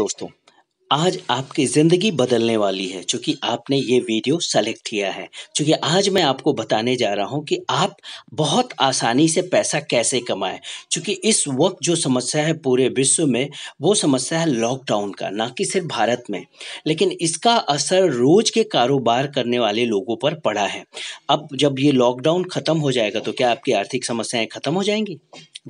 दोस्तों आज आपकी ज़िंदगी बदलने वाली है चूंकि आपने ये वीडियो सेलेक्ट किया है चूंकि आज मैं आपको बताने जा रहा हूं कि आप बहुत आसानी से पैसा कैसे कमाएं चूंकि इस वक्त जो समस्या है पूरे विश्व में वो समस्या है लॉकडाउन का ना कि सिर्फ भारत में लेकिन इसका असर रोज़ के कारोबार करने वाले लोगों पर पड़ा है अब जब ये लॉकडाउन ख़त्म हो जाएगा तो क्या आपकी आर्थिक समस्याएं ख़त्म हो जाएंगी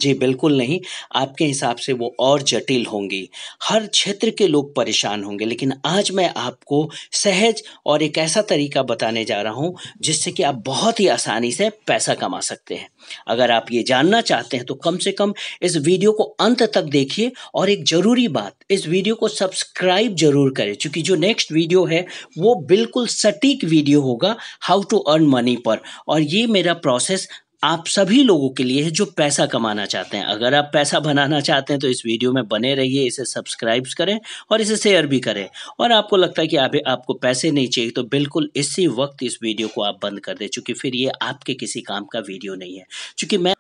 जी बिल्कुल नहीं आपके हिसाब से वो और जटिल होंगी हर क्षेत्र के लोग परेशान होंगे लेकिन आज मैं आपको सहज और एक ऐसा तरीका बताने जा रहा हूँ जिससे कि आप बहुत ही आसानी से पैसा कमा सकते हैं अगर आप ये जानना चाहते हैं तो कम से कम इस वीडियो को अंत तक देखिए और एक ज़रूरी बात इस वीडियो को सब्सक्राइब जरूर करें क्योंकि जो नेक्स्ट वीडियो है वो बिल्कुल सटीक वीडियो होगा हाउ टू अर्न मनी पर और ये मेरा प्रोसेस आप सभी लोगों के लिए है जो पैसा कमाना चाहते हैं अगर आप पैसा बनाना चाहते हैं तो इस वीडियो में बने रहिए इसे सब्सक्राइब करें और इसे शेयर भी करें और आपको लगता है कि आप आपको पैसे नहीं चाहिए तो बिल्कुल इसी वक्त इस वीडियो को आप बंद कर दें चूंकि फिर ये आपके किसी काम का वीडियो नहीं है चूंकि मैं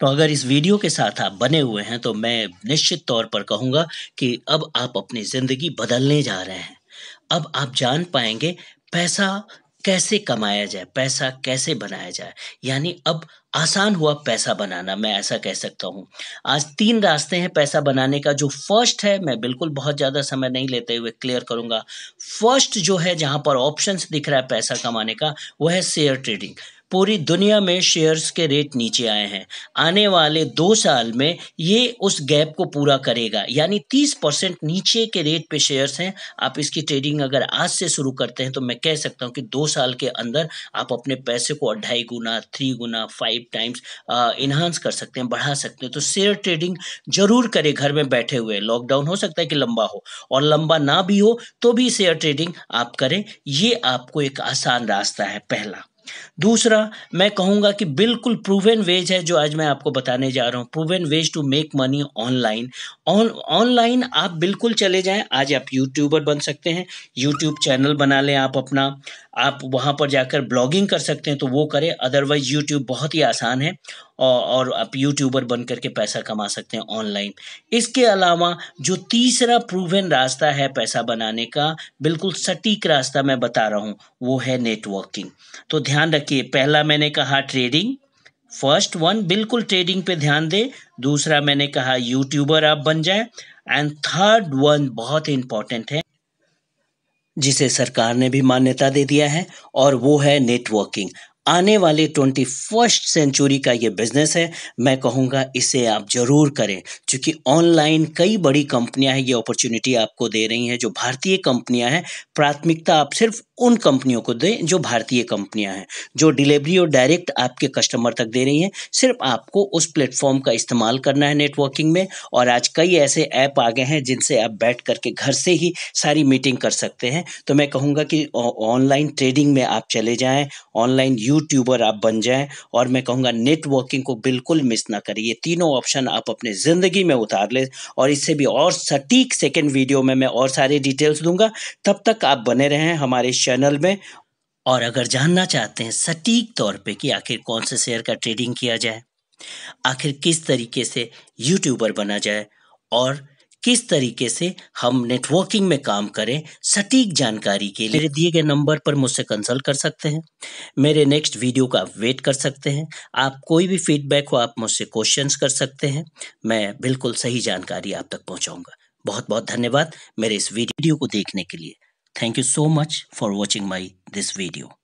तो अगर इस वीडियो के साथ आप बने हुए हैं तो मैं निश्चित तौर पर कहूँगा कि अब आप अपनी ज़िंदगी बदलने जा रहे हैं अब आप जान पाएंगे पैसा कैसे कमाया जाए पैसा कैसे बनाया जाए यानी अब आसान हुआ पैसा बनाना मैं ऐसा कह सकता हूँ आज तीन रास्ते हैं पैसा बनाने का जो फर्स्ट है मैं बिल्कुल बहुत ज़्यादा समय नहीं लेते हुए क्लियर करूँगा फर्स्ट जो है जहाँ पर ऑप्शंस दिख रहा है पैसा कमाने का वह है शेयर ट्रेडिंग पूरी दुनिया में शेयर्स के रेट नीचे आए हैं आने वाले दो साल में ये उस गैप को पूरा करेगा यानी तीस परसेंट नीचे के रेट पे शेयर्स हैं आप इसकी ट्रेडिंग अगर आज से शुरू करते हैं तो मैं कह सकता हूँ कि दो साल के अंदर आप अपने पैसे को अढ़ाई गुना थ्री गुना फाइव टाइम्स इन्हांस कर सकते हैं बढ़ा सकते हैं तो शेयर ट्रेडिंग जरूर करें घर में बैठे हुए लॉकडाउन हो सकता है कि लंबा हो और लंबा ना भी हो तो भी शेयर ट्रेडिंग आप करें ये आपको एक आसान रास्ता है पहला दूसरा मैं कहूंगा कि बिल्कुल प्रूवन वेज है जो आज मैं आपको बताने जा रहा हूँ proven ways to make money online online आप बिल्कुल चले जाएं आज आप यूट्यूबर बन सकते हैं यूट्यूब चैनल बना लें आप अपना आप वहाँ पर जाकर ब्लॉगिंग कर सकते हैं तो वो करें अदरवाइज़ यूट्यूब बहुत ही आसान है और, और आप यूट्यूबर बन करके पैसा कमा सकते हैं ऑनलाइन इसके अलावा जो तीसरा प्रूवन रास्ता है पैसा बनाने का बिल्कुल सटीक रास्ता मैं बता रहा हूँ वो है नेटवर्किंग तो ध्यान रखिए पहला मैंने कहा ट्रेडिंग फर्स्ट वन बिल्कुल ट्रेडिंग पे ध्यान दें दूसरा मैंने कहा यूट्यूबर आप बन जाए एंड थर्ड वन बहुत इंपॉर्टेंट है जिसे सरकार ने भी मान्यता दे दिया है और वो है नेटवर्किंग आने वाले ट्वेंटी फर्स्ट सेंचुरी का ये बिज़नेस है मैं कहूँगा इसे आप ज़रूर करें क्योंकि ऑनलाइन कई बड़ी कंपनियाँ हैं ये अपॉर्चुनिटी आपको दे रही हैं जो भारतीय कंपनियाँ हैं प्राथमिकता आप सिर्फ उन कंपनियों को दें जो भारतीय कंपनियाँ हैं जो डिलीवरी और डायरेक्ट आपके कस्टमर तक दे रही हैं सिर्फ आपको उस प्लेटफॉर्म का इस्तेमाल करना है नेटवर्किंग में और आज कई ऐसे ऐप आ गए हैं जिनसे आप बैठ करके घर से ही सारी मीटिंग कर सकते हैं तो मैं कहूँगा कि ऑनलाइन ट्रेडिंग में आप चले जाएँ ऑनलाइन यू यूट्यूबर आप बन जाएं और मैं कहूंगा नेटवर्किंग को बिल्कुल मिस ना करें ये तीनों ऑप्शन आप अपने ज़िंदगी में उतार लें और इससे भी और सटीक सेकेंड वीडियो में मैं और सारे डिटेल्स दूंगा तब तक आप बने रहें हमारे चैनल में और अगर जानना चाहते हैं सटीक तौर पे कि आखिर कौन से शेयर का ट्रेडिंग किया जाए आखिर किस तरीके से यूट्यूबर बना जाए और किस तरीके से हम नेटवर्किंग में काम करें सटीक जानकारी के लिए दिए गए नंबर पर मुझसे कंसल्ट कर सकते हैं मेरे नेक्स्ट वीडियो का वेट कर सकते हैं आप कोई भी फीडबैक हो आप मुझसे क्वेश्चंस कर सकते हैं मैं बिल्कुल सही जानकारी आप तक पहुंचाऊंगा बहुत बहुत धन्यवाद मेरे इस वीडियो को देखने के लिए thank you so much for watching my this video